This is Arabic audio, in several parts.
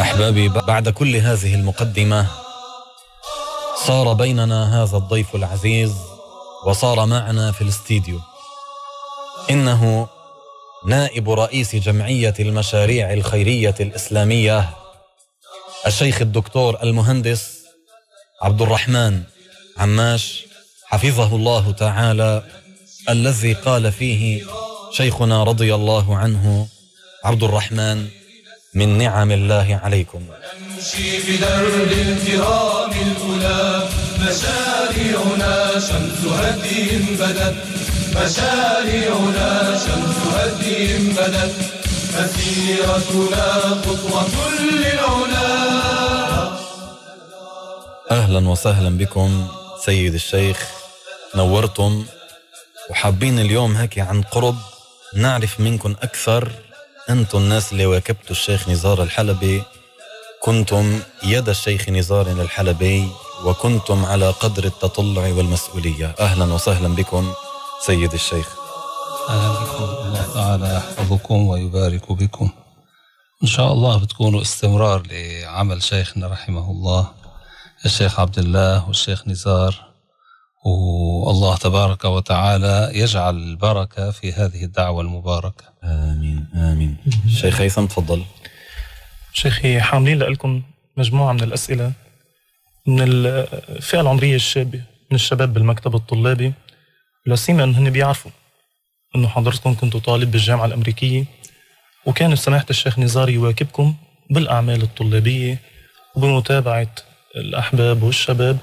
أحبابي بعد كل هذه المقدمة صار بيننا هذا الضيف العزيز وصار معنا في الاستديو إنه نائب رئيس جمعية المشاريع الخيرية الإسلامية الشيخ الدكتور المهندس عبد الرحمن عماش حفظه الله تعالى الذي قال فيه شيخنا رضي الله عنه عبد الرحمن من نعم الله عليكم نمشي بدرب الكرام الأولى مشاريعنا شمس هديهم بدت مشاريعنا شمس هديهم بدت مسيرتنا خطوة للعلا أهلا وسهلا بكم سيد الشيخ نورتم وحابين اليوم هيك عن قرب نعرف منكم أكثر أنتم الناس اللي واكبتوا الشيخ نزار الحلبي كنتم يد الشيخ نزار الحلبي وكنتم على قدر التطلع والمسؤولية أهلا وسهلا بكم سيد الشيخ أهلا بكم الله تعالى يحفظكم ويبارك بكم إن شاء الله بتكونوا استمرار لعمل شيخنا رحمه الله الشيخ عبد الله والشيخ نزار والله تبارك وتعالى يجعل البركة في هذه الدعوة المباركة آمين آمين الشيخ هيثم تفضل شيخي حاملين لكم مجموعة من الأسئلة من الفئة العمرية الشابة من الشباب بالمكتب الطلابي لا سيما أن هن بيعرفوا أنه حضرتكم كنتوا طالب بالجامعة الأمريكية وكان سماحة الشيخ نزار يواكبكم بالأعمال الطلابية وبمتابعة الأحباب والشباب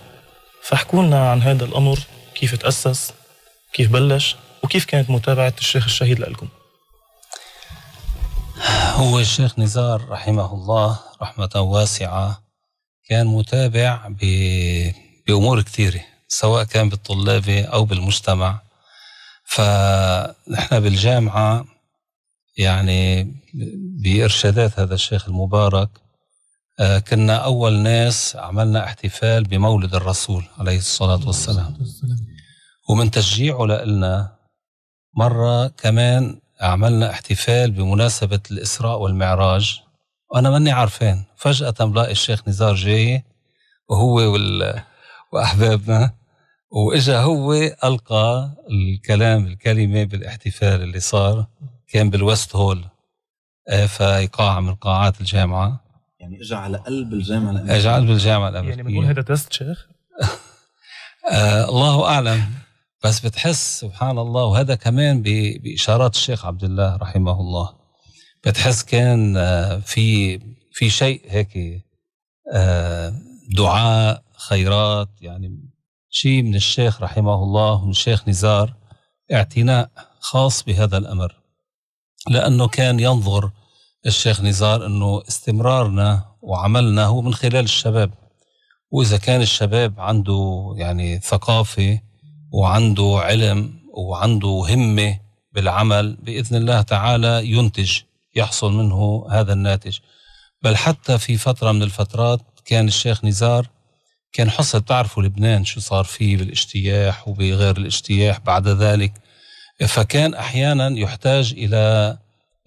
فاحكوا لنا عن هذا الأمر كيف تأسس كيف بلش وكيف كانت متابعة الشيخ الشهيد لكم هو الشيخ نزار رحمه الله رحمة واسعة كان متابع بأمور كثيرة سواء كان بالطلاب أو بالمجتمع فنحن بالجامعة يعني بإرشادات هذا الشيخ المبارك آه، كنا أول ناس عملنا احتفال بمولد الرسول عليه الصلاة والسلام ومن تشجيعه لنا مرة كمان عملنا احتفال بمناسبة الإسراء والمعراج وأنا ماني عارفين فجأة بلاقي الشيخ نزار جاي وهو وال... وأحبابنا وإجا هو ألقى الكلام الكلمة بالاحتفال اللي صار كان بالوست هول آه، في قاعة من قاعات الجامعة يعني اجى على قلب الجامعه الامريكيه اجى على قلب الجامعه الامريكيه يعني بنقول هذا تست شيخ؟ آه الله اعلم بس بتحس سبحان الله وهذا كمان باشارات الشيخ عبد الله رحمه الله بتحس كان آه في في شيء هيك آه دعاء خيرات يعني شيء من الشيخ رحمه الله ومن الشيخ نزار اعتناء خاص بهذا الامر لانه كان ينظر الشيخ نزار أنه استمرارنا وعملنا هو من خلال الشباب وإذا كان الشباب عنده يعني ثقافة وعنده علم وعنده همة بالعمل بإذن الله تعالى ينتج يحصل منه هذا الناتج بل حتى في فترة من الفترات كان الشيخ نزار كان حصل تعرفوا لبنان شو صار فيه بالاجتياح وبغير الاجتياح بعد ذلك فكان أحيانا يحتاج إلى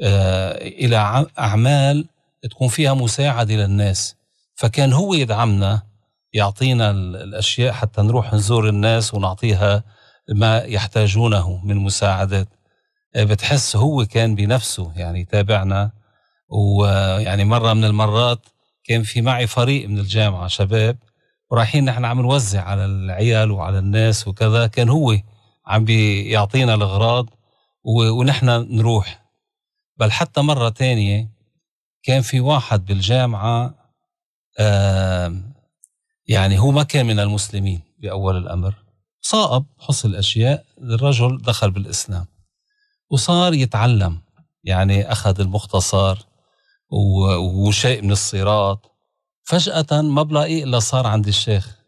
آه، الى اعمال تكون فيها مساعده للناس فكان هو يدعمنا يعطينا الاشياء حتى نروح نزور الناس ونعطيها ما يحتاجونه من مساعدات آه، بتحس هو كان بنفسه يعني تابعنا ويعني مره من المرات كان في معي فريق من الجامعه شباب ورايحين نحن عم نوزع على العيال وعلى الناس وكذا كان هو عم بيعطينا الاغراض ونحن نروح بل حتى مرة تانية كان في واحد بالجامعة يعني هو ما كان من المسلمين بأول الأمر صائب حصل الأشياء الرجل دخل بالإسلام وصار يتعلم يعني أخذ المختصر وشيء من الصراط فجأة ما بلاقي إلا صار عند الشيخ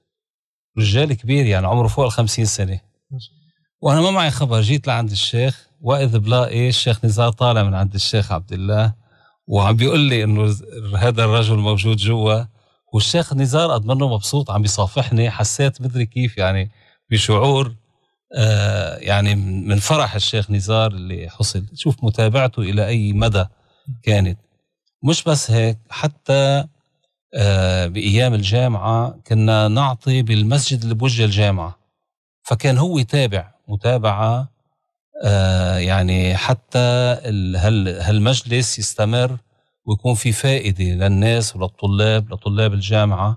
رجال كبير يعني عمره فوق الخمسين سنة وأنا ما معي خبر جيت لعند الشيخ واذ بلاقي الشيخ نزار طالع من عند الشيخ عبد الله وعم بيقول لي انه هذا الرجل موجود جوا والشيخ نزار قد منه مبسوط عم بيصافحني حسيت مدري كيف يعني بشعور آه يعني من فرح الشيخ نزار اللي حصل شوف متابعته الى اي مدى كانت مش بس هيك حتى آه بايام الجامعه كنا نعطي بالمسجد اللي بوجه الجامعه فكان هو يتابع متابعه آه، يعني حتى هالمجلس يستمر ويكون في فائده للناس وللطلاب لطلاب الجامعه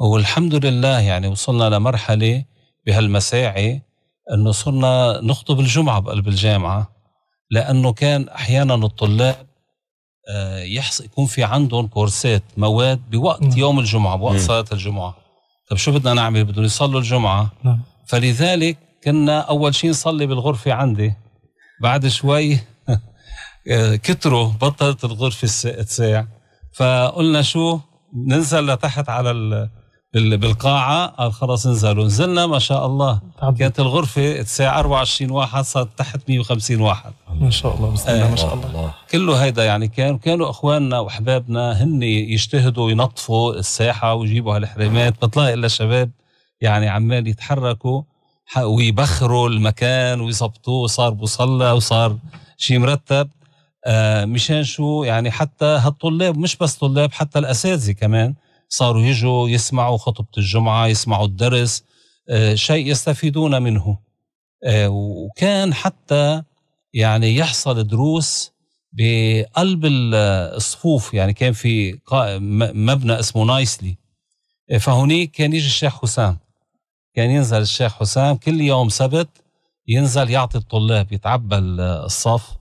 والحمد لله يعني وصلنا لمرحله بهالمساعي انه صرنا نخطب الجمعه بقلب الجامعه لانه كان احيانا الطلاب آه، يحص يكون في عندهم كورسات مواد بوقت نعم. يوم الجمعه بوقت صلاه الجمعه طب شو بدنا نعمل بدهم يصلوا الجمعه نعم. فلذلك كنا اول شيء نصلي بالغرفه عندي بعد شوي كتروا بطلت الغرفه تساع فقلنا شو ننزل لتحت على ال... بالقاعه قال خلص انزلوا نزلنا ما شاء الله طبعا. كانت الغرفه تساع 24 واحد صارت تحت 150 واحد ما شاء الله بسم الله ما شاء الله, الله. كله هيدا يعني كان كانوا اخواننا واحبابنا هن يجتهدوا ينظفوا الساحه ويجيبوا هالحريمات بتلاقي الا شباب يعني عمال يتحركوا ويبخروا المكان ويظبطوه وصار مصلى وصار شيء مرتب آه، مشان شو يعني حتى هالطلاب مش بس طلاب حتى الاساتذه كمان صاروا يجوا يسمعوا خطبه الجمعه يسمعوا الدرس آه، شيء يستفيدون منه آه، وكان حتى يعني يحصل دروس بقلب الصفوف يعني كان في مبنى اسمه نايسلي فهونيك كان يجي الشيخ حسام كان ينزل الشيخ حسام كل يوم سبت ينزل يعطي الطلاب يتعبى الصف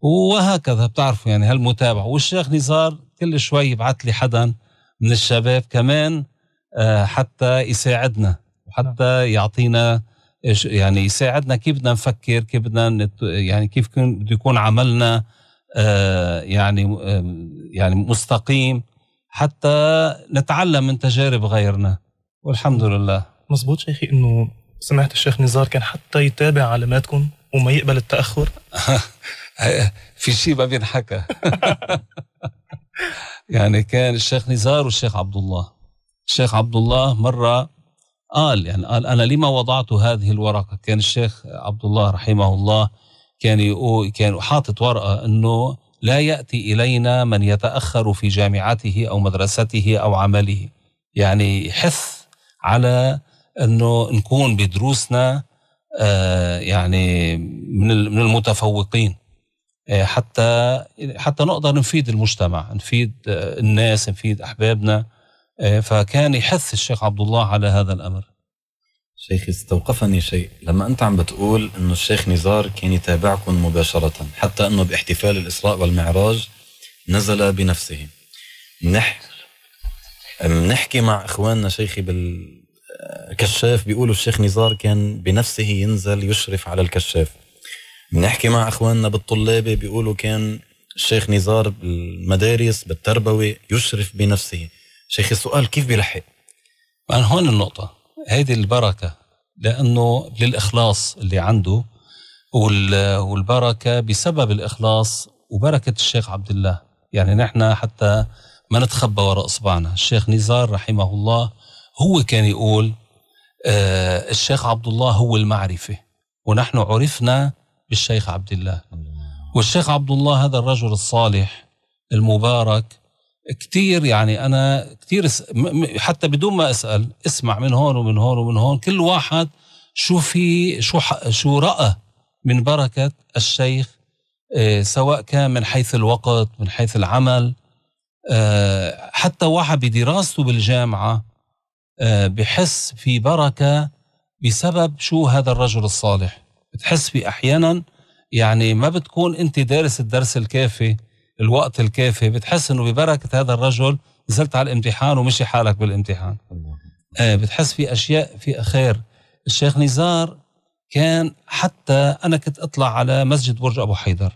وهكذا بتعرفوا يعني هالمتابعة والشيخ نزار كل شوي يبعث لي حدا من الشباب كمان آه، حتى يساعدنا وحتى يعطينا يعني يساعدنا كيف بدنا نفكر كيف بدنا يعني كيف بده يكون عملنا آه، يعني آه، يعني مستقيم حتى نتعلم من تجارب غيرنا والحمد لله مزبوط شيخي انه سمعت الشيخ نزار كان حتى يتابع علاماتكم وما يقبل التاخر في شيء ما بينحكى يعني كان الشيخ نزار والشيخ عبد الله الشيخ عبد الله مره قال يعني قال انا لما وضعت هذه الورقه كان الشيخ عبد الله رحمه الله كان يقول كان حاطط ورقه انه لا ياتي الينا من يتاخر في جامعته او مدرسته او عمله يعني حث على انه نكون بدروسنا آه، يعني من من المتفوقين آه، حتى حتى نقدر نفيد المجتمع نفيد آه، الناس نفيد احبابنا فكان يحث الشيخ عبد الله على هذا الامر شيخي استوقفني شيء لما انت عم بتقول انه الشيخ نزار كان يتابعكم مباشره حتى انه باحتفال الاسراء والمعراج نزل بنفسه منح منحكي مع اخواننا شيخي بال كشاف بيقولوا الشيخ نزار كان بنفسه ينزل يشرف على الكشاف بنحكي مع اخواننا بالطلاب بيقولوا كان الشيخ نزار بالمدارس بالتربوي يشرف بنفسه شيخ السؤال كيف بيلحق أنا هون النقطة هذه البركة لأنه للإخلاص اللي عنده والبركة بسبب الإخلاص وبركة الشيخ عبد الله يعني نحن حتى ما نتخبى وراء إصبعنا الشيخ نزار رحمه الله هو كان يقول آه الشيخ عبد الله هو المعرفة ونحن عرفنا بالشيخ عبد الله والشيخ عبد الله هذا الرجل الصالح المبارك كثير يعني أنا كثير حتى بدون ما أسأل اسمع من هون ومن هون ومن هون كل واحد شو في شو شو رأى من بركة الشيخ آه سواء كان من حيث الوقت من حيث العمل آه حتى واحد بدراسته بالجامعة آه، بحس في بركه بسبب شو هذا الرجل الصالح بتحس في احيانا يعني ما بتكون انت دارس الدرس الكافي الوقت الكافي بتحس انه ببركه هذا الرجل نزلت على الامتحان ومشي حالك بالامتحان آه بتحس في اشياء في خير الشيخ نزار كان حتى انا كنت اطلع على مسجد برج ابو حيدر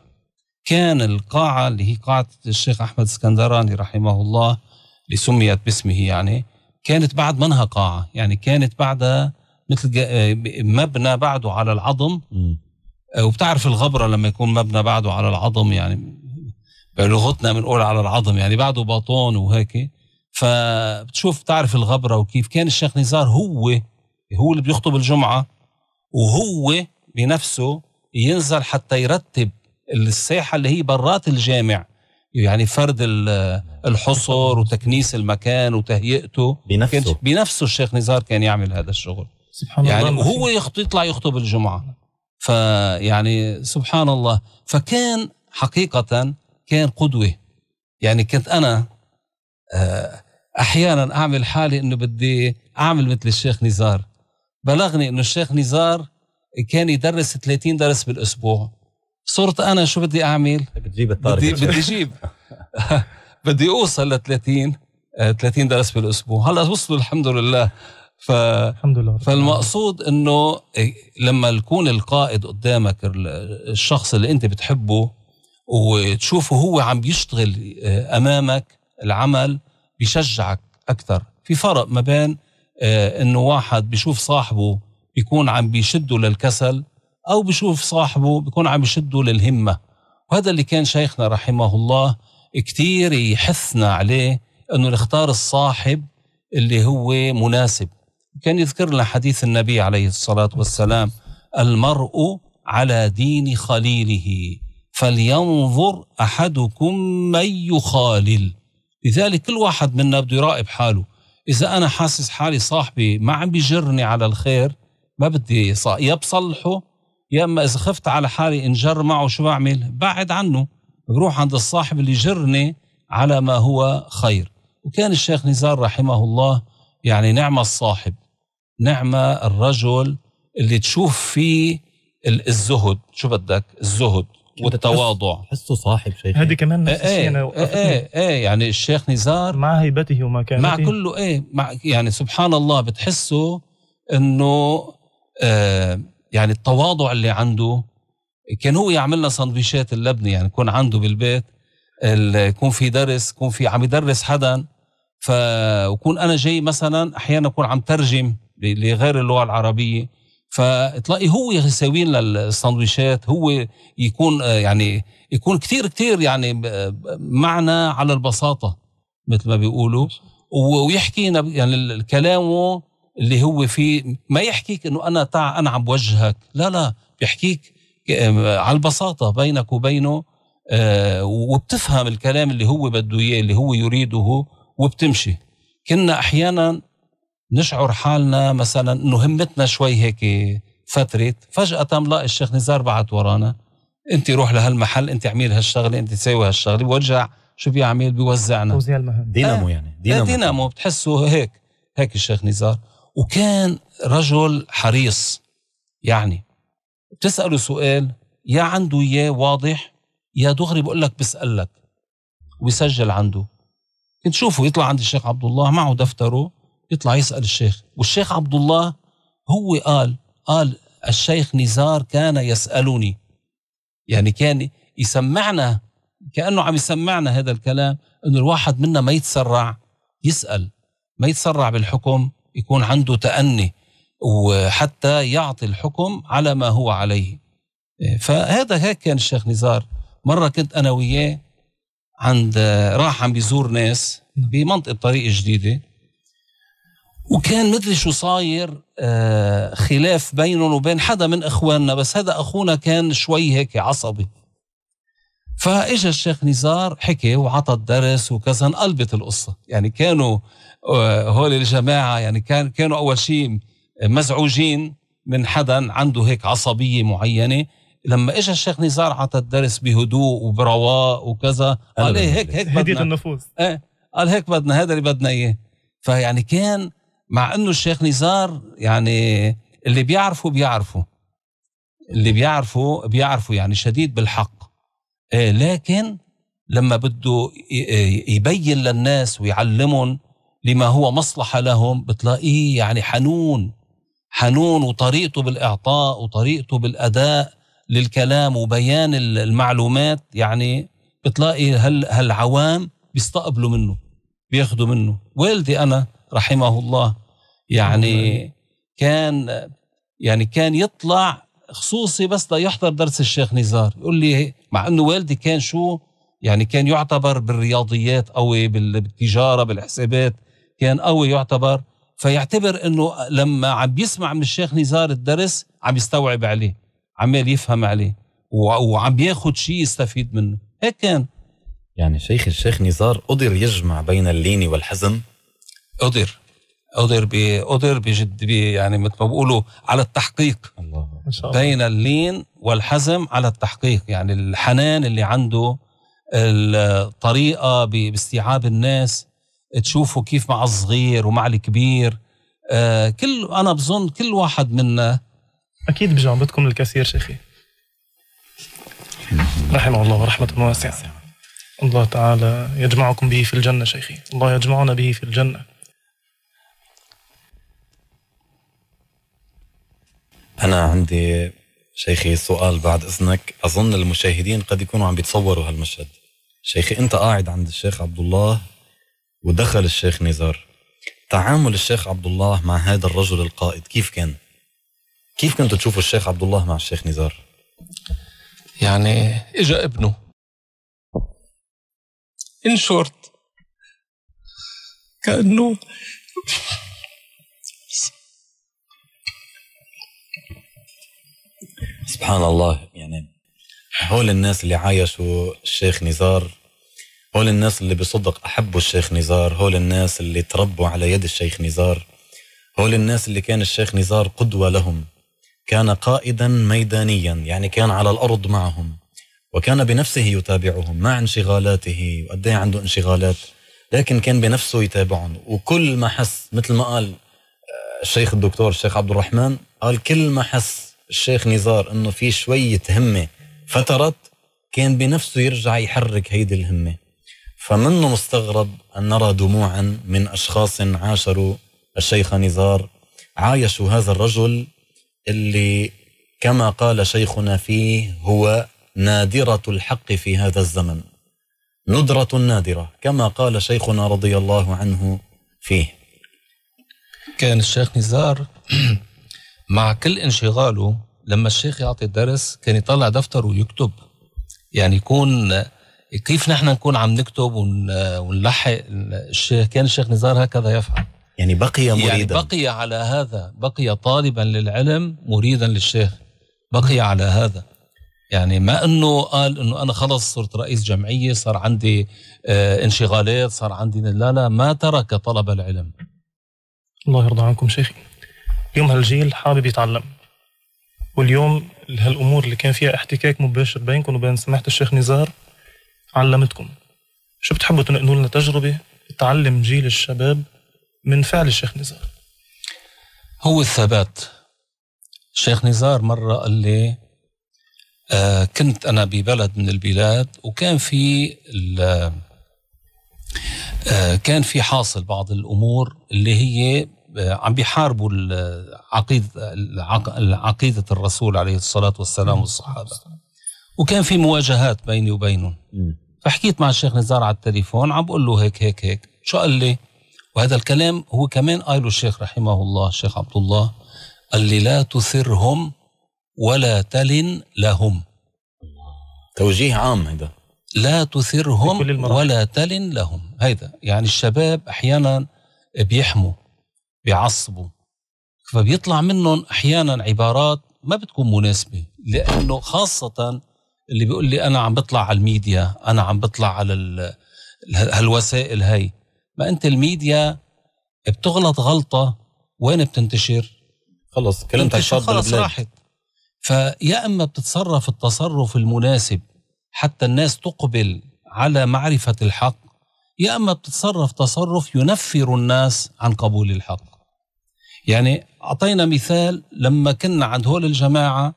كان القاعه اللي هي قاعه الشيخ احمد اسكندراني رحمه الله اللي سميت باسمه يعني كانت بعد منها قاعة يعني كانت بعدها مثل آه، مبنى بعده على العظم آه، وبتعرف الغبرة لما يكون مبنى بعده على العظم يعني بلغتنا بنقول على العظم يعني بعده باطون وهيك فبتشوف بتعرف الغبرة وكيف كان الشيخ نزار هو هو اللي بيخطب الجمعة وهو بنفسه ينزل حتى يرتب الساحة اللي هي برات الجامع يعني فرد الحصر وتكنيس المكان وتهيئته بنفسه بنفسه الشيخ نزار كان يعمل هذا الشغل سبحان يعني الله وهو يطلع يخطب الجمعه فيعني سبحان الله فكان حقيقه كان قدوه يعني كنت انا آه، احيانا اعمل حالي انه بدي اعمل مثل الشيخ نزار بلغني انه الشيخ نزار كان يدرس 30 درس بالاسبوع صرت انا شو بدي اعمل؟ بتجيب بدي بدي بدي اجيب بدي اوصل ل 30 30 آه، درس بالاسبوع هلا وصلوا الحمد لله ف الحمد لله فالمقصود انه إيه، لما يكون القائد قدامك الشخص اللي انت بتحبه وتشوفه هو عم بيشتغل آه، امامك العمل بيشجعك اكثر في فرق ما بين آه، انه واحد بيشوف صاحبه بيكون عم بيشده للكسل او بشوف صاحبه بيكون عم يشده للهمه وهذا اللي كان شيخنا رحمه الله كتير يحثنا عليه انه نختار الصاحب اللي هو مناسب كان يذكر لنا حديث النبي عليه الصلاه والسلام المرء على دين خليله فلينظر احدكم من يخالل لذلك كل واحد منا بده يراقب حاله اذا انا حاسس حالي صاحبي ما عم بيجرني على الخير ما بدي يا بصلحه يا اما اذا خفت على حالي انجر معه شو بعمل؟ بعد عنه بروح عند الصاحب اللي جرني على ما هو خير وكان الشيخ نزار رحمه الله يعني نعمة الصاحب نعمة الرجل اللي تشوف فيه الزهد شو بدك الزهد والتواضع حسه صاحب شيخ هذه كمان إيه، نفس الشيء انا ايه إيه،, ايه يعني الشيخ نزار مع هيبته وما كان مع كله ايه مع يعني سبحان الله بتحسه انه آه يعني التواضع اللي عنده كان هو يعمل لنا سندويشات اللبنه يعني يكون عنده بالبيت يكون في درس يكون في عم يدرس حدا وكون انا جاي مثلا احيانا اكون عم ترجم لغير اللغه العربيه فتلاقي هو يساوي لنا السندويشات هو يكون يعني يكون كثير كثير يعني معنا على البساطه مثل ما بيقولوا ويحكي يعني كلامه اللي هو في ما يحكيك انه انا تع انا عم بوجهك لا لا بيحكيك على البساطه بينك وبينه آه، وبتفهم الكلام اللي هو بده اياه اللي هو يريده وبتمشي كنا احيانا نشعر حالنا مثلا انه همتنا شوي هيك فترة فجأة بنلاقي الشيخ نزار بعت ورانا انت روح لهالمحل انت اعمل هالشغلة انت تسوي هالشغلة بوجع شو بيعمل بيوزعنا توزيع المهام دينامو آه، يعني دينامو, دينامو بتحسه هيك هيك الشيخ نزار وكان رجل حريص يعني بتسأله سؤال يا عنده إياه واضح يا دغري بقول لك بسألك ويسجل عنده كنت شوفه يطلع عند الشيخ عبد الله معه دفتره يطلع يسأل الشيخ والشيخ عبد الله هو قال قال الشيخ نزار كان يسألني يعني كان يسمعنا كأنه عم يسمعنا هذا الكلام أنه الواحد منا ما يتسرع يسأل ما يتسرع بالحكم يكون عنده تأني وحتى يعطي الحكم على ما هو عليه فهذا هيك كان الشيخ نزار مرة كنت أنا وياه عند راح عم بيزور ناس بمنطقة طريق جديدة وكان مدري شو صاير آه، خلاف بينهم وبين حدا من اخواننا بس هذا اخونا كان شوي هيك عصبي فاجا الشيخ نزار حكي وعطى الدرس وكذا انقلبت القصه يعني كانوا آه، هول الجماعه يعني كان كانوا اول شيء مزعوجين من حدا عنده هيك عصبيه معينه لما اجى الشيخ نزار عطى الدرس بهدوء وبرواء وكذا قال ايه هيك هيك بدنا هدية النفوذ ايه قال هيك بدنا هذا اللي بدنا اياه فيعني كان مع انه الشيخ نزار يعني اللي بيعرفوا بيعرفوا اللي بيعرفوا بيعرفوا يعني شديد بالحق إيه، لكن لما بده إيه، يبين للناس ويعلمهم لما هو مصلحه لهم بتلاقيه يعني حنون حنون وطريقته بالاعطاء وطريقته بالاداء للكلام وبيان المعلومات يعني بتلاقي هال هالعوام بيستقبلوا منه بياخذوا منه والدي انا رحمه الله يعني كان يعني كان يطلع خصوصي بس ليحضر درس الشيخ نزار يقول لي مع انه والدي كان شو يعني كان يعتبر بالرياضيات قوي بالتجاره بالحسابات كان قوي يعتبر فيعتبر انه لما عم بيسمع من الشيخ نزار الدرس عم يستوعب عليه عمال يفهم عليه وعم ياخذ شيء يستفيد منه هيك كان يعني شيخ الشيخ نزار قدر يجمع بين اللين والحزن قدر قدر بقدر بجد بي يعني مثل ما بيقولوا على التحقيق الله الله. بين اللين والحزم على التحقيق يعني الحنان اللي عنده الطريقة باستيعاب الناس تشوفه كيف مع الصغير ومع الكبير آه كل أنا بظن كل واحد منا أكيد بجانبتكم الكثير شيخي رحمه الله ورحمة واسعة الله تعالى يجمعكم به في الجنة شيخي الله يجمعنا به في الجنة أنا عندي شيخي سؤال بعد إذنك أظن المشاهدين قد يكونوا عم بيتصوروا هالمشهد شيخي أنت قاعد عند الشيخ عبد الله ودخل الشيخ نزار تعامل الشيخ عبد الله مع هذا الرجل القائد كيف كان؟ كيف كنتوا تشوفوا الشيخ عبد الله مع الشيخ نزار؟ يعني اجا ابنه ان شورت كانه سبحان الله يعني هول الناس اللي عايشوا الشيخ نزار هول الناس اللي بصدق أحبوا الشيخ نزار هول الناس اللي تربوا على يد الشيخ نزار هول الناس اللي كان الشيخ نزار قدوة لهم كان قائدا ميدانيا يعني كان على الأرض معهم وكان بنفسه يتابعهم مع انشغالاته وقد إيه عنده انشغالات لكن كان بنفسه يتابعهم وكل ما حس مثل ما قال آه، الشيخ الدكتور الشيخ عبد الرحمن قال كل ما حس الشيخ نزار انه في شويه همه فترت كان بنفسه يرجع يحرك هيدي الهمه فمنه مستغرب ان نرى دموعا من اشخاص عاشروا الشيخ نزار عايشوا هذا الرجل اللي كما قال شيخنا فيه هو نادره الحق في هذا الزمن ندره نادره كما قال شيخنا رضي الله عنه فيه كان الشيخ نزار مع كل انشغاله لما الشيخ يعطي الدرس كان يطلع دفتر ويكتب يعني يكون كيف نحن نكون عم نكتب ونلحق الشيخ كان الشيخ نزار هكذا يفعل يعني بقي يعني مريدا يعني بقي على هذا بقي طالبا للعلم مريدا للشيخ بقي على هذا يعني ما انه قال انه انا خلص صرت رئيس جمعيه صار عندي آه انشغالات صار عندي لا لا ما ترك طلب العلم الله يرضى عنكم شيخي اليوم هالجيل حابب يتعلم واليوم هالامور اللي كان فيها احتكاك مباشر بينكم وبين سماحه الشيخ نزار علمتكم شو بتحبوا تنقلوا لنا تجربه تعلم جيل الشباب من فعل الشيخ نزار هو الثبات الشيخ نزار مرة قال لي آه كنت أنا ببلد من البلاد وكان في آه كان في حاصل بعض الأمور اللي هي آه، عم بيحاربوا العقيدة, عقيدة الرسول عليه الصلاة والسلام والصحابة وكان في مواجهات بيني وبينهم فحكيت مع الشيخ نزار على التليفون عم بقول له هيك هيك هيك شو قال لي وهذا الكلام هو كمان قايله الشيخ رحمه الله الشيخ عبد الله قال لي لا تثرهم ولا تلن لهم توجيه عام هذا لا تثرهم ولا تلن لهم هيدا يعني الشباب احيانا بيحموا بيعصبوا فبيطلع منهم احيانا عبارات ما بتكون مناسبه لانه خاصه اللي بيقول لي انا عم بطلع على الميديا انا عم بطلع على هالوسائل هاي ما انت الميديا بتغلط غلطه وين بتنتشر خلص كلمتك صار خلص راحت فيا اما بتتصرف التصرف المناسب حتى الناس تقبل على معرفه الحق يا اما بتتصرف تصرف ينفر الناس عن قبول الحق يعني أعطينا مثال لما كنا عند هول الجماعة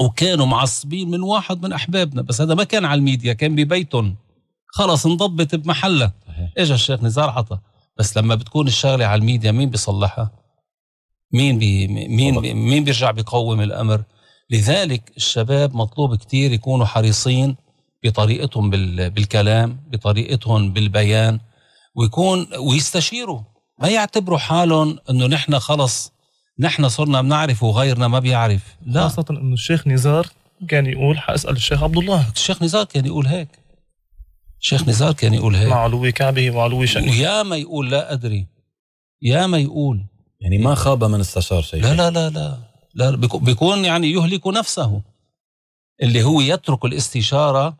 وكانوا معصبين من واحد من أحبابنا بس هذا ما كان على الميديا كان ببيتهم خلص انضبط بمحلها اجى الشيخ نزار عطى بس لما بتكون الشغلة على الميديا مين بيصلحها مين بي مين بي مين بيرجع بيقوم الأمر لذلك الشباب مطلوب كتير يكونوا حريصين بطريقتهم بالكلام بطريقتهم بالبيان ويكون ويستشيروا ما يعتبروا حالهم انه نحن خلص نحن صرنا بنعرف وغيرنا ما بيعرف لا خاصة انه الشيخ نزار كان يقول حاسال الشيخ عبد الله الشيخ نزار كان يقول هيك الشيخ نزار كان يقول هيك مع علو كعبه وعلو شأنه يا ما يقول لا ادري يا ما يقول يعني ما خاب من استشار شيء لا لا لا لا لا بيكون يعني يهلك نفسه اللي هو يترك الاستشاره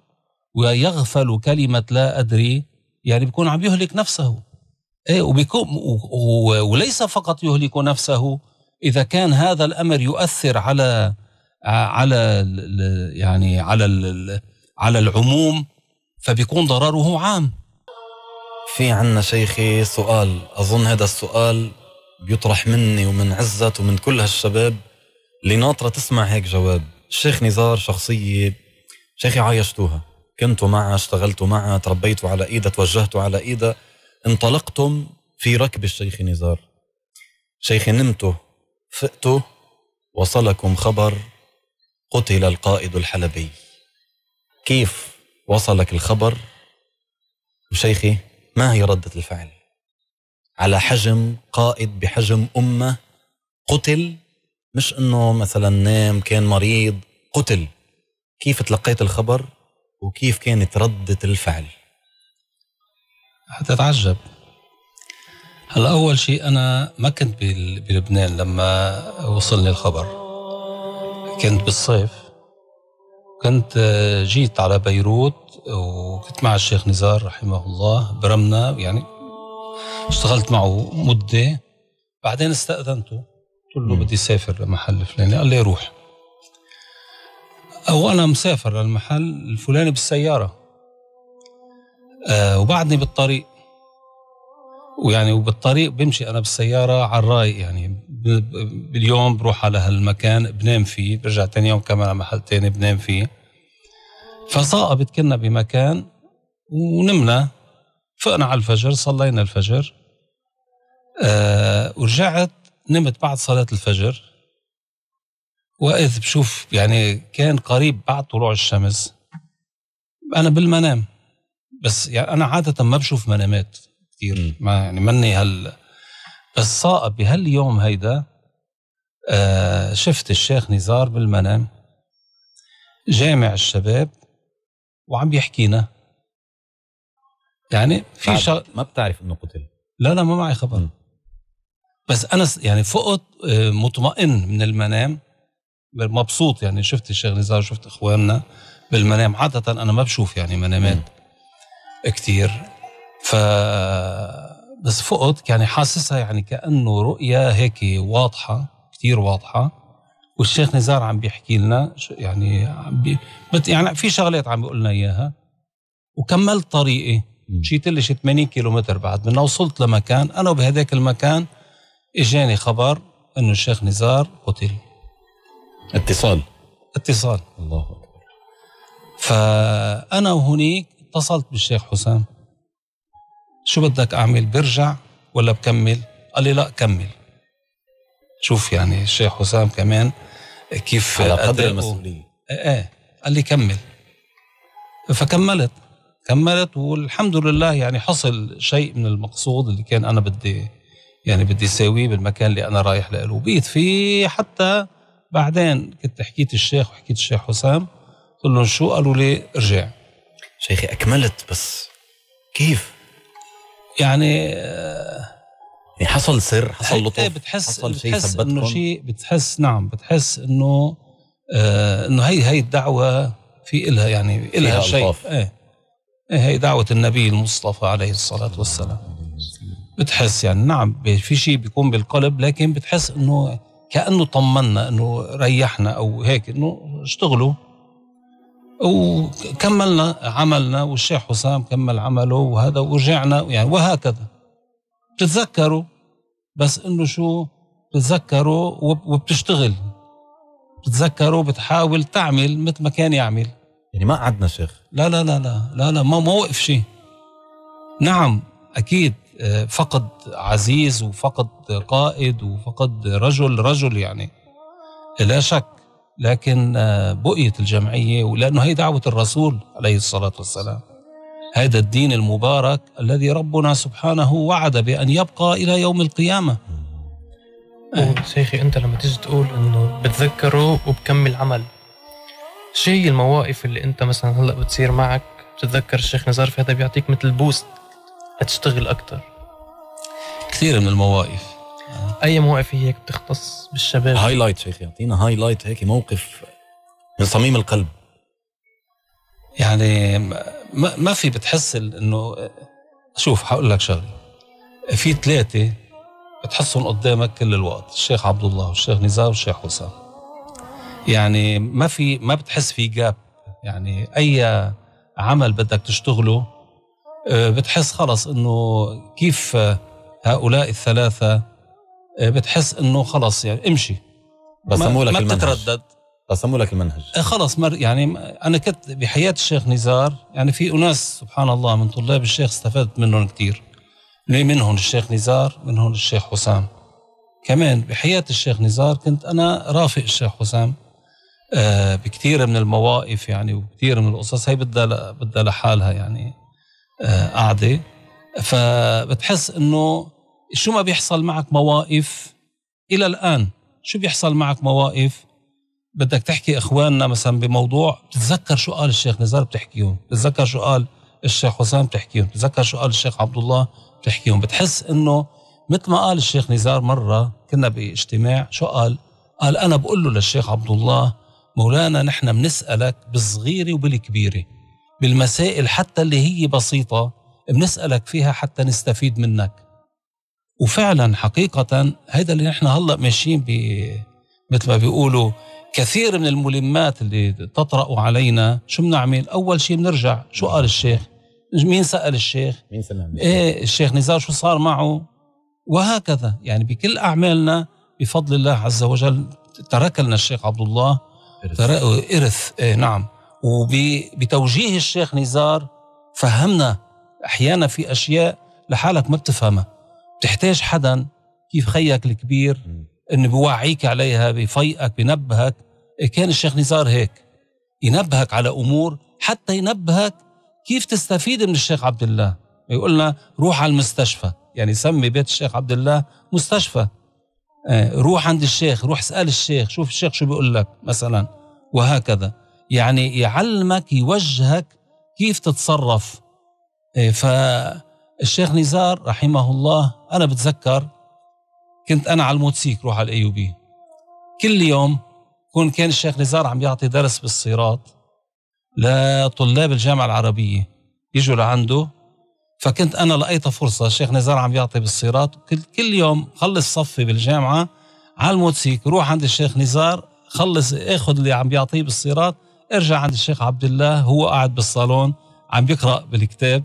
ويغفل كلمه لا ادري يعني بيكون عم يهلك نفسه إيه، وبيكون وليس فقط يهلك نفسه اذا كان هذا الامر يؤثر على على يعني على على العموم فبيكون ضرره عام في عنا شيخي سؤال اظن هذا السؤال بيطرح مني ومن عزت ومن كل هالشباب اللي ناطره تسمع هيك جواب الشيخ نزار شخصيه شيخي عايشتوها كنتوا معها اشتغلتوا معها تربيتوا على ايدها توجهتوا على ايدها انطلقتم في ركب الشيخ نزار شيخ نمته فئته وصلكم خبر قتل القائد الحلبي كيف وصلك الخبر وشيخي ما هي ردة الفعل على حجم قائد بحجم أمة قتل مش أنه مثلا نام كان مريض قتل كيف تلقيت الخبر وكيف كانت ردة الفعل حتى تعجب هلا اول شيء انا ما كنت بلبنان لما وصلني الخبر كنت بالصيف كنت جيت على بيروت وكنت مع الشيخ نزار رحمه الله برمنا يعني اشتغلت معه مده بعدين استاذنته قلت له بدي اسافر لمحل فلاني قال لي روح او انا مسافر للمحل الفلاني بالسياره آه وبعدني بالطريق ويعني وبالطريق بمشي انا بالسياره على الراي يعني باليوم بروح على هالمكان بنام فيه برجع تاني يوم كمان على محل تاني بنام فيه فصاقبت كنا بمكان ونمنا فقنا على الفجر صلينا الفجر آه ورجعت نمت بعد صلاة الفجر وإذ بشوف يعني كان قريب بعد طلوع الشمس أنا بالمنام بس يعني انا عاده ما بشوف منامات كثير ما يعني مني هال بس صائب بهاليوم هيدا آه شفت الشيخ نزار بالمنام جامع الشباب وعم يحكينا يعني في شغ... ما بتعرف انه قتل لا لا ما معي خبر مم. بس انا يعني فقت آه، مطمئن من المنام مبسوط يعني شفت الشيخ نزار شفت اخواننا بالمنام عاده انا ما بشوف يعني منامات مم. كثير ف بس فقط يعني حاسسها يعني كانه رؤيا هيك واضحه كثير واضحه والشيخ نزار عم بيحكي لنا يعني عم بي يعني في شغلات عم بيقول لنا اياها وكملت طريقي مشيت لي شي 80 كيلو بعد من وصلت لمكان انا وبهداك المكان اجاني خبر انه الشيخ نزار قتل اتصال اتصال الله اكبر فانا وهنيك اتصلت بالشيخ حسام شو بدك اعمل برجع ولا بكمل قال لي لا كمل شوف يعني الشيخ حسام كمان كيف على قدر المسؤوليه إيه،, ايه قال لي كمل فكملت كملت والحمد لله يعني حصل شيء من المقصود اللي كان انا بدي يعني بدي اساويه بالمكان اللي انا رايح له وبيت فيه حتى بعدين كنت حكيت الشيخ وحكيت الشيخ حسام قلت لهم شو قالوا لي ارجع شيخي اكملت بس كيف؟ يعني يعني حصل سر حصل لطف إيه، بتحس حصل شيء بتحس انه شيء بتحس نعم بتحس انه آه انه هي هي الدعوه في لها يعني لها شيء إيه. ايه هي دعوه النبي المصطفى عليه الصلاه والسلام بتحس يعني نعم في شيء بيكون بالقلب لكن بتحس انه كانه طمنا انه ريحنا او هيك انه اشتغلوا وكملنا عملنا والشيخ حسام كمل عمله وهذا ورجعنا يعني وهكذا بتتذكروا بس انه شو بتتذكروا وبتشتغل بتتذكروا بتحاول تعمل مثل ما كان يعمل يعني ما قعدنا شيخ لا لا لا لا لا لا ما ما وقف شيء نعم اكيد آه، فقد عزيز وفقد قائد وفقد رجل رجل يعني لا شك لكن آه، بقيت الجمعية ولأنه هي دعوة الرسول عليه الصلاة والسلام هذا الدين المبارك الذي ربنا سبحانه وعد بأن يبقى إلى يوم القيامة شيخي أنت لما تيجي تقول أنه بتذكره وبكمل عمل شيء المواقف اللي أنت مثلا هلأ بتصير معك بتتذكر الشيخ نزار فهذا بيعطيك مثل بوست لتشتغل أكتر كثير من المواقف اي مواقف هيك بتختص بالشباب هايلايت شيخ يعطينا هايلايت هيك موقف من صميم القلب يعني ما, ما في بتحس انه شوف حقول لك شغله في ثلاثه بتحسهم قدامك كل الوقت الشيخ عبد الله والشيخ نزار والشيخ حسام يعني ما في ما بتحس في جاب يعني اي عمل بدك تشتغله آه، بتحس خلص انه كيف هؤلاء الثلاثه آه، بتحس انه خلص يعني امشي رسموا لك ما المنهج بتتردد رسموا لك المنهج آه، خلص مر يعني انا كنت بحياه الشيخ نزار يعني في اناس سبحان الله من طلاب الشيخ استفدت منهم كثير منهم الشيخ نزار منهم الشيخ حسام كمان بحياه الشيخ نزار كنت انا رافق الشيخ حسام آه، بكثير من المواقف يعني وكثير من القصص هي بدها بدها لحالها يعني قعده قاعده فبتحس انه شو ما بيحصل معك مواقف الى الان شو بيحصل معك مواقف بدك تحكي اخواننا مثلا بموضوع بتتذكر شو قال الشيخ نزار بتحكيهم بتتذكر شو قال الشيخ حسام بتحكيهم بتتذكر شو قال الشيخ عبد الله بتحكيهم بتحس انه مثل ما قال الشيخ نزار مره كنا باجتماع شو قال قال انا بقول له للشيخ عبد الله مولانا نحن بنسالك بالصغيره وبالكبيره بالمسائل حتى اللي هي بسيطه بنسالك فيها حتى نستفيد منك وفعلا حقيقة هذا اللي نحن هلا ماشيين ب مثل ما بيقولوا كثير من الملمات اللي تطرأ علينا شو بنعمل؟ أول شيء بنرجع شو قال الشيخ؟ مين سأل الشيخ؟ مين سأل إيه الشيخ نزار شو صار معه؟ وهكذا يعني بكل أعمالنا بفضل الله عز وجل ترك لنا الشيخ عبد الله إرث, إرث إيه نعم وبتوجيه الشيخ نزار فهمنا أحيانا في أشياء لحالك ما بتفهمها بتحتاج حدا كيف خيك الكبير انه بوعيك عليها بفيقك بنبهك كان الشيخ نزار هيك ينبهك على امور حتى ينبهك كيف تستفيد من الشيخ عبد الله يقول لنا روح على المستشفى يعني سمي بيت الشيخ عبد الله مستشفى آه، روح عند الشيخ روح اسال الشيخ شوف الشيخ شو بيقول لك مثلا وهكذا يعني يعلمك يوجهك كيف تتصرف آه، ف الشيخ نزار رحمه الله أنا بتذكر كنت أنا على الموتسيك روح على الأيوبي كل يوم كون كان الشيخ نزار عم يعطي درس بالصيرات لطلاب الجامعة العربية يجوا لعنده فكنت أنا لقيت فرصة الشيخ نزار عم يعطي بالصيرات كل يوم خلص صفي بالجامعة على الموتسيك روح عند الشيخ نزار خلص اخذ اللي عم بيعطيه بالصيرات ارجع عند الشيخ عبد الله هو قاعد بالصالون عم بيقرأ بالكتاب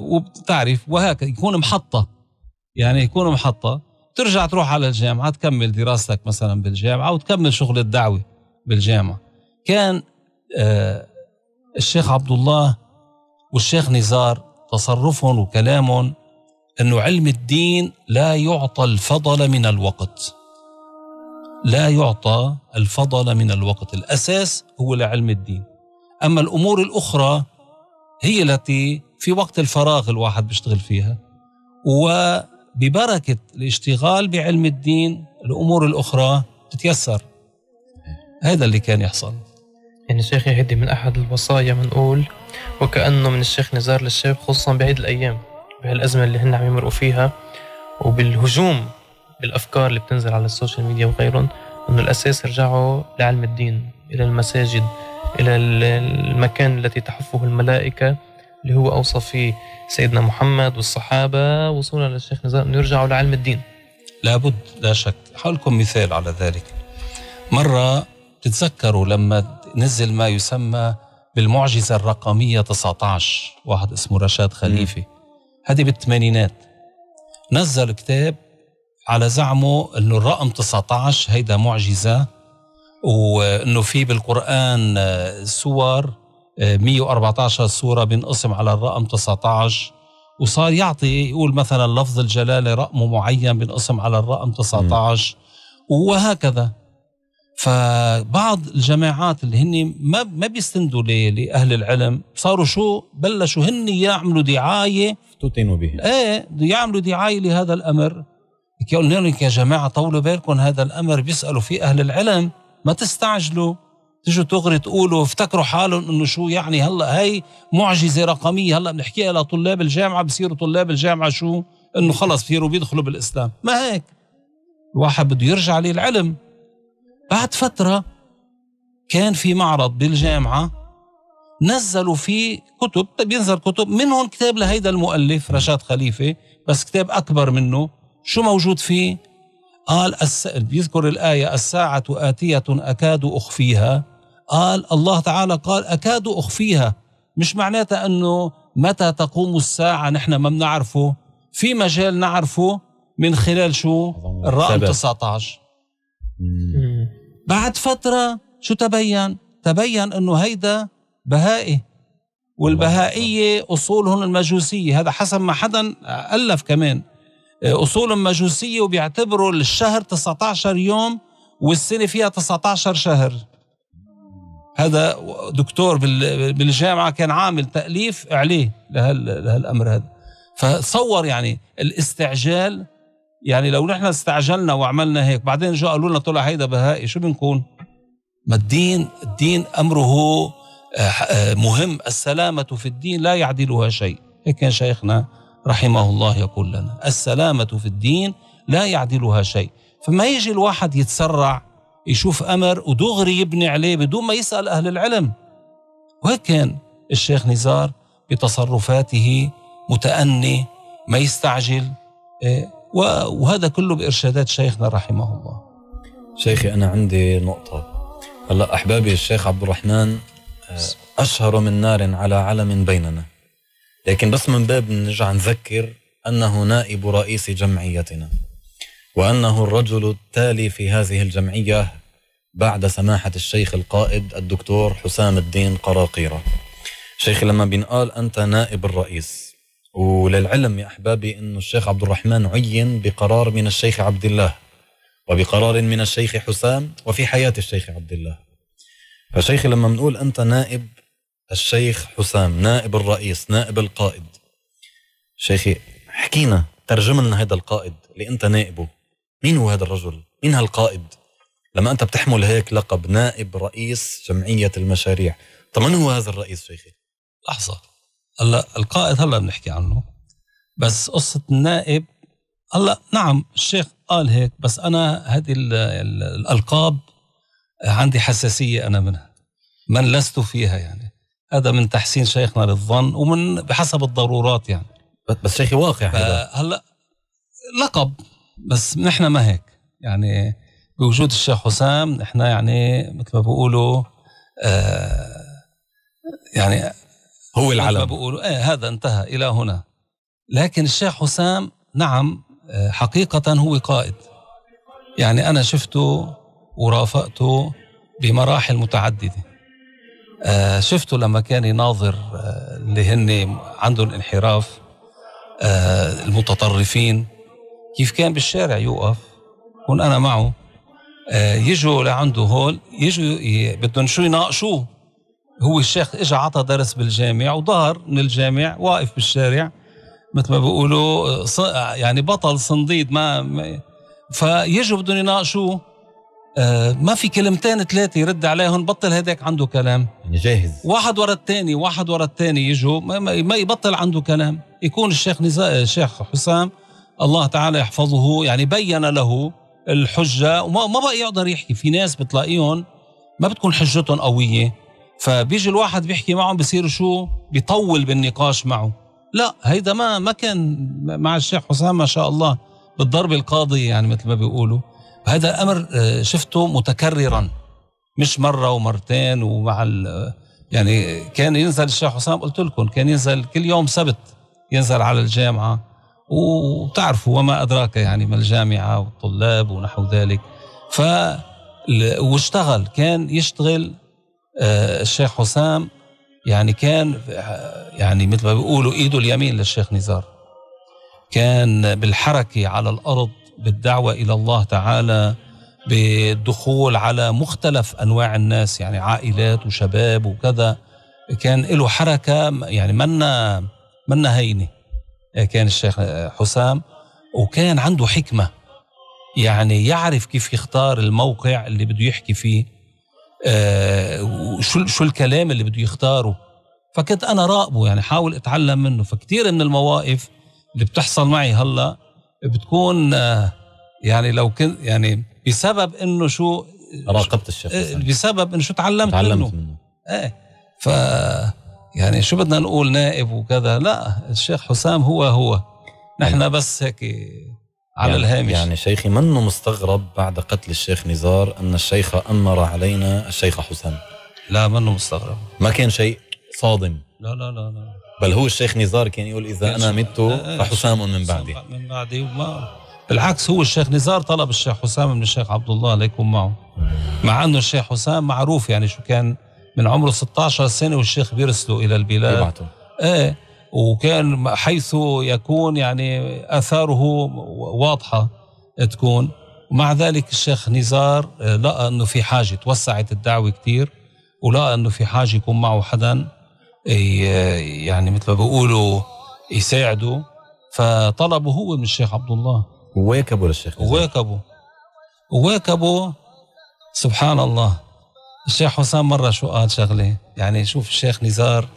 وبتعرف وهكذا يكون محطة يعني يكون محطة ترجع تروح على الجامعة تكمل دراستك مثلا بالجامعة وتكمل شغل الدعوة بالجامعة كان آه، الشيخ عبد الله والشيخ نزار تصرفهم وكلامهم أنه علم الدين لا يعطى الفضل من الوقت لا يعطى الفضل من الوقت الأساس هو لعلم الدين أما الأمور الأخرى هي التي في وقت الفراغ الواحد بيشتغل فيها وببركة الاشتغال بعلم الدين الأمور الأخرى تتيسر هذا اللي كان يحصل يعني شيخي يهدي من أحد الوصايا منقول وكأنه من الشيخ نزار للشاب خصوصا بعيد الأيام بهالأزمة اللي هن عم يمرقوا فيها وبالهجوم بالأفكار اللي بتنزل على السوشيال ميديا وغيرهم أنه الأساس رجعوا لعلم الدين إلى المساجد إلى المكان التي تحفه الملائكة اللي هو أوصى فيه سيدنا محمد والصحابة وصولا للشيخ نزار أن يرجعوا لعلم الدين لابد لا شك حولكم مثال على ذلك مرة تتذكروا لما نزل ما يسمى بالمعجزة الرقمية 19 واحد اسمه رشاد خليفة هذه بالثمانينات نزل كتاب على زعمه انه الرقم 19 هيدا معجزة وانه في بالقران آه، سور 114 آه، سوره بنقسم على الرقم 19 وصار يعطي يقول مثلا لفظ الجلاله رقمه معين بنقسم على الرقم 19 وهكذا فبعض الجماعات اللي هن ما ما بيستندوا لاهل العلم صاروا شو بلشوا هن يعملوا دعايه تتنوا به ايه يعملوا دعايه لهذا الامر يقول لهم يا جماعه طولوا بالكم هذا الامر بيسالوا فيه اهل العلم ما تستعجلوا تجوا دغري تقولوا افتكروا حالهم انه شو يعني هلا هي معجزه رقميه هلا بنحكيها لطلاب الجامعه بصيروا طلاب الجامعه شو انه خلص بصيروا بيدخلوا بالاسلام ما هيك الواحد بده يرجع للعلم بعد فتره كان في معرض بالجامعه نزلوا فيه كتب طيب بينزل كتب منهم كتاب لهيدا المؤلف رشاد خليفه بس كتاب اكبر منه شو موجود فيه قال بيذكر الآية الساعة آتية أكاد أخفيها قال الله تعالى قال أكاد أخفيها مش معناتها أنه متى تقوم الساعة نحن ما بنعرفه في مجال نعرفه من خلال شو الرقم 19 بعد فترة شو تبين تبين أنه هيدا بهائي والبهائية أصولهم المجوسية هذا حسب ما حدا ألف كمان اصولهم مجوسيه وبيعتبروا الشهر 19 يوم والسنه فيها 19 شهر هذا دكتور بالجامعه كان عامل تاليف عليه لهالامر هذا فتصور يعني الاستعجال يعني لو نحن استعجلنا وعملنا هيك بعدين جو قالوا لنا طلع هيدا بهائي شو بنكون ما الدين الدين امره آه، آه، مهم السلامه في الدين لا يعدلها شيء هيك كان شيخنا رحمه الله يقول لنا السلامة في الدين لا يعدلها شيء فما يجي الواحد يتسرع يشوف أمر ودغري يبني عليه بدون ما يسأل أهل العلم وهيك كان الشيخ نزار بتصرفاته متأني ما يستعجل إيه، وهذا كله بإرشادات شيخنا رحمه الله شيخي أنا عندي نقطة هلا أحبابي الشيخ عبد الرحمن آه، أشهر من نار على علم بيننا لكن بس من باب نرجع نذكر أنه نائب رئيس جمعيتنا وأنه الرجل التالي في هذه الجمعية بعد سماحة الشيخ القائد الدكتور حسام الدين قراقيرة شيخي لما بينقال أنت نائب الرئيس وللعلم يا أحبابي أنه الشيخ عبد الرحمن عين بقرار من الشيخ عبد الله وبقرار من الشيخ حسام وفي حياة الشيخ عبد الله فشيخي لما بنقول أنت نائب الشيخ حسام نائب الرئيس نائب القائد شيخي حكينا ترجم لنا هذا القائد اللي انت نائبه مين هو هذا الرجل مين هالقائد لما انت بتحمل هيك لقب نائب رئيس جمعيه المشاريع طب من هو هذا الرئيس شيخي لحظه هلا القائد هلا بنحكي عنه بس قصه النائب هلا نعم الشيخ قال هيك بس انا هذه الالقاب عندي حساسيه انا منها من لست فيها يعني هذا من تحسين شيخنا للظن ومن بحسب الضرورات يعني بس شيخي واقع هلا لقب بس نحن ما هيك يعني بوجود الشيخ حسام نحن يعني مثل ما بيقولوا آه يعني هو العلم بقولوا ايه هذا انتهى الى هنا لكن الشيخ حسام نعم آه، حقيقة هو قائد يعني أنا شفته ورافقته بمراحل متعددة آه، شفته لما كان يناظر آه، اللي هن عندهم انحراف آه، المتطرفين كيف كان بالشارع يوقف كون انا معه يجوا لعنده هول يجوا بدهم شو يناقشوه هو الشيخ اجى عطى درس بالجامع وظهر من الجامع واقف بالشارع مثل ما بيقولوا يعني بطل صنديد ما فيجوا بدهم يناقشوه آه، ما في كلمتين ثلاثة يرد عليهم بطل هذاك عنده كلام يعني جاهز واحد ورا الثاني واحد ورا الثاني يجوا ما, ما يبطل عنده كلام يكون الشيخ نزا آه، الشيخ حسام الله تعالى يحفظه يعني بين له الحجة وما ما بقى يقدر يحكي في ناس بتلاقيهم ما بتكون حجتهم قوية فبيجي الواحد بيحكي معهم بصير شو بيطول بالنقاش معه لا هيدا ما ما كان مع الشيخ حسام ما شاء الله بالضرب القاضي يعني مثل ما بيقولوا وهذا امر آه، شفته متكررا مش مره ومرتين ومع آه، يعني كان ينزل الشيخ حسام قلت لكم كان ينزل كل يوم سبت ينزل على الجامعه وبتعرفوا وما ادراك يعني ما الجامعه والطلاب ونحو ذلك ف واشتغل كان يشتغل آه، الشيخ حسام يعني كان يعني مثل ما بيقولوا ايده اليمين للشيخ نزار كان بالحركه على الارض بالدعوه الى الله تعالى بالدخول على مختلف انواع الناس يعني عائلات وشباب وكذا كان له حركه يعني منا منا هينه كان الشيخ حسام وكان عنده حكمه يعني يعرف كيف يختار الموقع اللي بده يحكي فيه وشو شو الكلام اللي بده يختاره فكنت انا راقبه يعني حاول اتعلم منه فكتير من المواقف اللي بتحصل معي هلا بتكون آه، يعني لو كنت يعني بسبب انه شو راقبت الشخص آه، بسبب انه شو تعلمت, تعلمت منه, منه. ايه ف يعني شو بدنا نقول نائب وكذا لا الشيخ حسام هو هو نحن يعني بس هيك على يعني الهامش يعني شيخي منه مستغرب بعد قتل الشيخ نزار ان الشيخ امر علينا الشيخ حسام لا منه مستغرب ما كان شيء صادم لا لا لا لا بل هو الشيخ نزار كان يقول اذا انا مت آه، آه، فحسام من بعدي من بعدي وما بالعكس هو الشيخ نزار طلب الشيخ حسام من الشيخ عبد الله ليكون معه مع انه الشيخ حسام معروف يعني شو كان من عمره 16 سنه والشيخ بيرسله الى البلاد يبعته ايه وكان حيث يكون يعني اثاره واضحه تكون ومع ذلك الشيخ نزار آه، لقى انه في حاجه توسعت الدعوه كثير ولقى انه في حاجه يكون معه حدا يعني مثل ما بيقولوا يساعده فطلبه هو من الشيخ عبد الله واكبه للشيخ واكبه واكبه سبحان الله الشيخ حسام مرة شو قال شغلة يعني شوف الشيخ نزار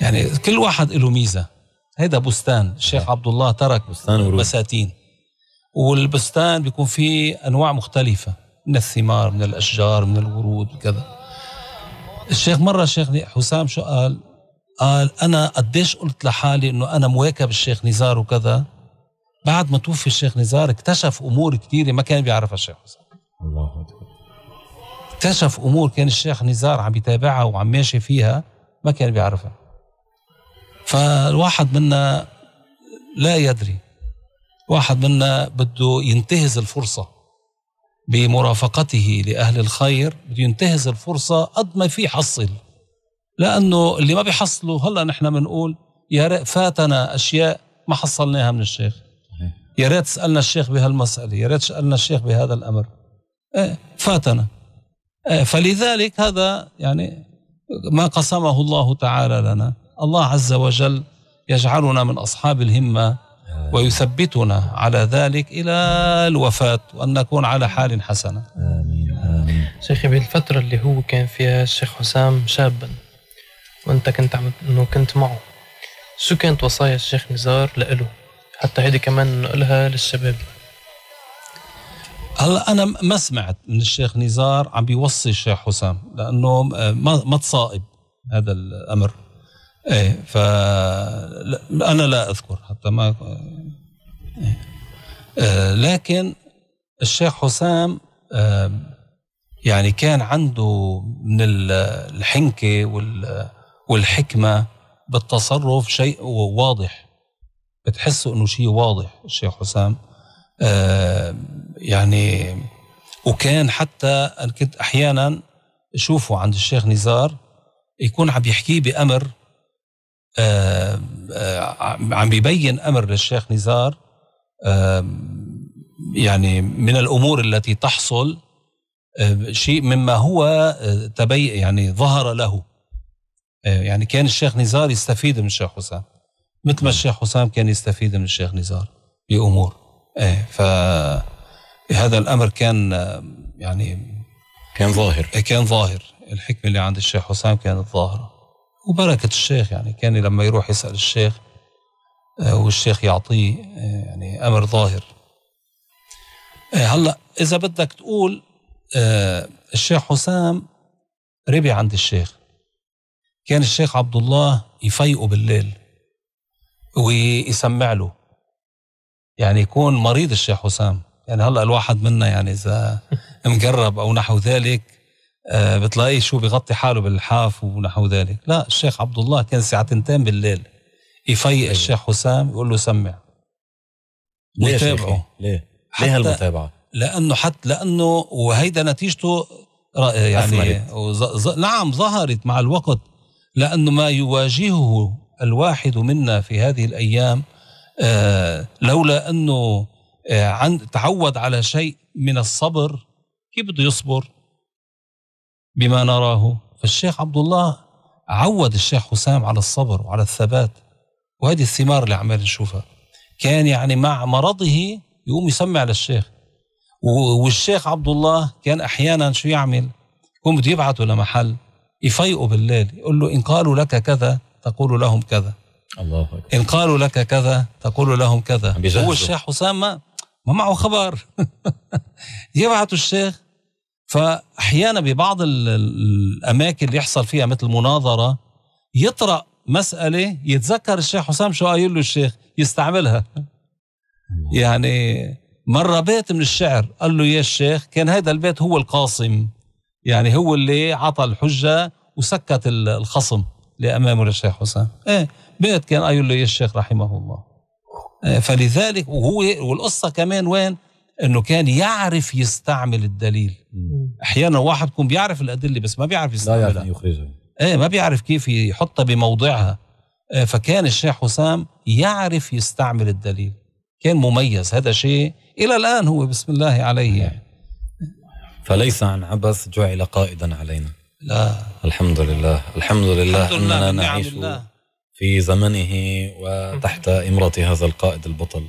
يعني كل واحد له ميزة هيدا بستان الشيخ عبد الله ترك بستان بساتين والبستان بيكون فيه أنواع مختلفة من الثمار من الأشجار من الورود وكذا الشيخ مرة الشيخ حسام شو قال قال أنا قديش قلت لحالي أنه أنا مواكب الشيخ نزار وكذا بعد ما توفي الشيخ نزار اكتشف أمور كثيرة ما كان بيعرفها الشيخ حسام الله أكبر اكتشف أمور كان الشيخ نزار عم يتابعها وعم ماشي فيها ما كان بيعرفها فالواحد منا لا يدري واحد منا بده ينتهز الفرصه بمرافقته لأهل الخير بده ينتهز الفرصة قد ما في حصل لأنه اللي ما بيحصلوا هلا نحن بنقول يا ريت فاتنا أشياء ما حصلناها من الشيخ يا ريت سألنا الشيخ بهالمسألة يا ريت سألنا الشيخ بهذا الأمر إيه فاتنا إيه فلذلك هذا يعني ما قسمه الله تعالى لنا الله عز وجل يجعلنا من أصحاب الهمة ويثبتنا على ذلك إلى الوفاة وأن نكون على حال حسنة آمين, آمين. شيخي بالفترة اللي هو كان فيها الشيخ حسام شابا وأنت كنت عم أنه كنت معه شو كانت وصايا الشيخ نزار لإله حتى هيدي كمان نقلها للشباب هلا انا ما سمعت من الشيخ نزار عم بيوصي الشيخ حسام لانه ما ما تصائب هذا الامر ايه ف انا لا اذكر حتى ما إيه. آه لكن الشيخ حسام آه يعني كان عنده من الحنكه والحكمه بالتصرف شيء واضح بتحس انه شيء واضح الشيخ حسام آه يعني وكان حتى كنت احيانا اشوفه عند الشيخ نزار يكون عم يحكيه بامر آه، آه، عم بيبين امر للشيخ نزار يعني من الامور التي تحصل آه، شيء مما هو تبي يعني ظهر له يعني كان الشيخ نزار يستفيد من الشيخ حسام مثل ما نعم. الشيخ حسام كان يستفيد من الشيخ نزار بامور ايه فهذا الامر كان يعني كان ظاهر كان ظاهر الحكمه اللي عند الشيخ حسام كانت ظاهره وبركة الشيخ يعني كان لما يروح يسأل الشيخ آه، والشيخ يعطيه آه، يعني أمر ظاهر آه، هلا إذا بدك تقول الشيخ حسام ربي عند الشيخ كان الشيخ عبد الله يفيقه بالليل ويسمع له يعني يكون مريض الشيخ حسام يعني هلا الواحد منا يعني اذا مقرب او نحو ذلك آه، بتلاقيه شو بغطي حاله بالحاف ونحو ذلك لا الشيخ عبد الله كان الساعة تنتين بالليل يفيق أيوة. الشيخ حسام يقول له سمع ويتابعه ليه ليه هالمتابعة لأنه حتى لأنه وهيدا نتيجته يعني أثمرت. ز... نعم ظهرت مع الوقت لأنه ما يواجهه الواحد منا في هذه الأيام آه لولا أنه آه عن تعود على شيء من الصبر كيف بده يصبر بما نراه فالشيخ عبد الله عود الشيخ حسام على الصبر وعلى الثبات وهذه الثمار اللي عمال نشوفها كان يعني مع مرضه يقوم يسمع للشيخ والشيخ عبد الله كان احيانا شو يعمل يقوم بده يبعثه لمحل يفيقه بالليل يقول له ان قالوا لك كذا تقول لهم كذا الله أكبر. ان قالوا لك كذا تقول لهم كذا هو الشيخ حسام ما, ما معه خبر يبعث الشيخ فاحيانا ببعض الاماكن اللي يحصل فيها مثل مناظره يطرا مساله يتذكر الشيخ حسام شو قايل له الشيخ يستعملها يعني مره بيت من الشعر قال له يا الشيخ كان هذا البيت هو القاسم يعني هو اللي عطى الحجه وسكت الخصم اللي امامه للشيخ حسام ايه بيت كان قايل له يا الشيخ رحمه الله إيه، فلذلك وهو والقصه كمان وين انه كان يعرف يستعمل الدليل احيانا واحد يكون بيعرف الادله بس ما بيعرف يستعملها لا يعرف يخرجها ايه ما بيعرف كيف يحطها بموضعها إيه، فكان الشيخ حسام يعرف يستعمل الدليل كان مميز هذا شيء الى الان هو بسم الله عليه يعني. فليس عن عبث جعل قائدا علينا لا الحمد لله الحمد لله الحمد لله اننا نعم، نعيش الله. في زمنه وتحت امرة هذا القائد البطل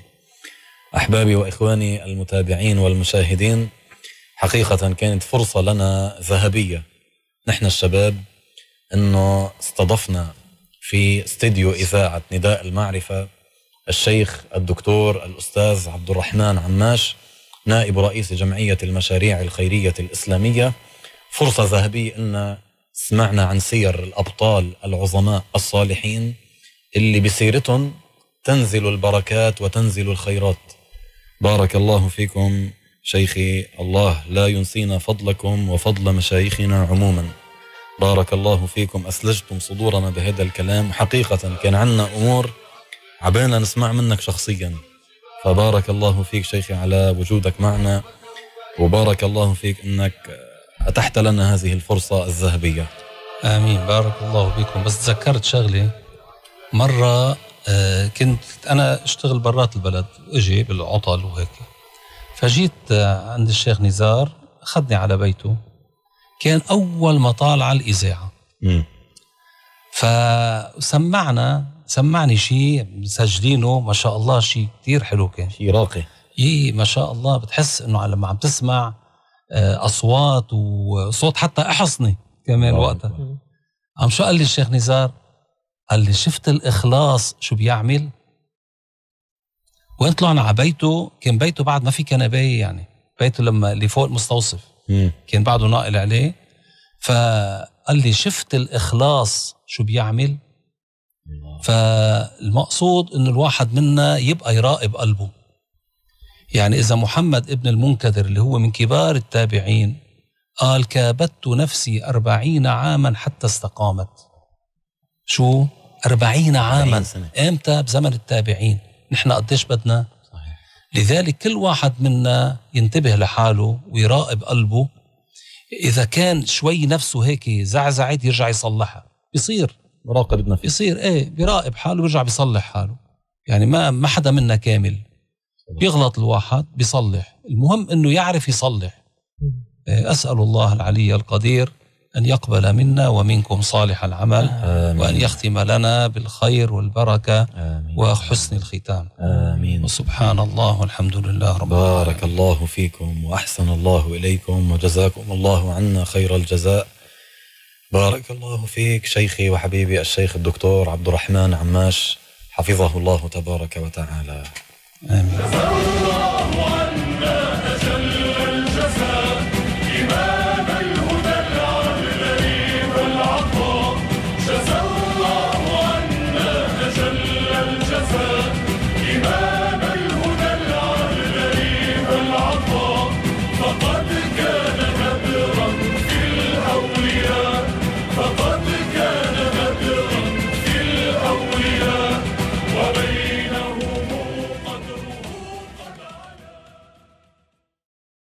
أحبابي وإخواني المتابعين والمشاهدين حقيقة كانت فرصة لنا ذهبية نحن الشباب أنه استضفنا في استديو إذاعة نداء المعرفة الشيخ الدكتور الأستاذ عبد الرحمن عماش نائب رئيس جمعية المشاريع الخيرية الإسلامية فرصة ذهبية أن سمعنا عن سير الأبطال العظماء الصالحين اللي بسيرتهم تنزل البركات وتنزل الخيرات بارك الله فيكم شيخي الله لا ينسينا فضلكم وفضل مشايخنا عموما بارك الله فيكم أسلجتم صدورنا بهذا الكلام حقيقة كان عنا أمور عبينا نسمع منك شخصيا فبارك الله فيك شيخي على وجودك معنا وبارك الله فيك أنك أتحت لنا هذه الفرصة الذهبية آمين بارك الله فيكم بس تذكرت شغلة مرة آه، كنت انا اشتغل برات البلد اجي بالعطل وهيك فجيت آه، عند الشيخ نزار اخذني على بيته كان اول ما طالع الاذاعه فسمعنا سمعني شيء مسجلينه ما شاء الله شيء كثير حلو كان شيء راقي اي ما شاء الله بتحس انه لما عم تسمع آه، اصوات وصوت حتى احصني كمان وقتها عم شو قال لي الشيخ نزار قال لي شفت الإخلاص شو بيعمل وين طلعنا على بيته كان بيته بعد ما في كنباية يعني بيته لما اللي فوق المستوصف كان بعده ناقل عليه فقال لي شفت الإخلاص شو بيعمل فالمقصود انه الواحد منا يبقى يراقب قلبه يعني إذا محمد ابن المنكدر اللي هو من كبار التابعين قال كابدت نفسي أربعين عاما حتى استقامت شو 40 عاما امتى بزمن التابعين نحن قديش بدنا صحيح. لذلك كل واحد منا ينتبه لحاله ويراقب قلبه اذا كان شوي نفسه هيك زعزعت يرجع يصلحها بيصير مراقب نفسه بيصير ايه بيراقب حاله بيرجع بيصلح حاله يعني ما ما حدا منا كامل بيغلط الواحد بيصلح المهم انه يعرف يصلح إيه، اسال الله العلي القدير أن يقبل منا ومنكم صالح العمل آمين. وأن يختم لنا بالخير والبركة آمين. وحسن الختام آمين وسبحان الله والحمد لله رب بارك آمين. الله فيكم وأحسن الله إليكم وجزاكم الله عنا خير الجزاء بارك الله فيك شيخي وحبيبي الشيخ الدكتور عبد الرحمن عماش حفظه الله تبارك وتعالى آمين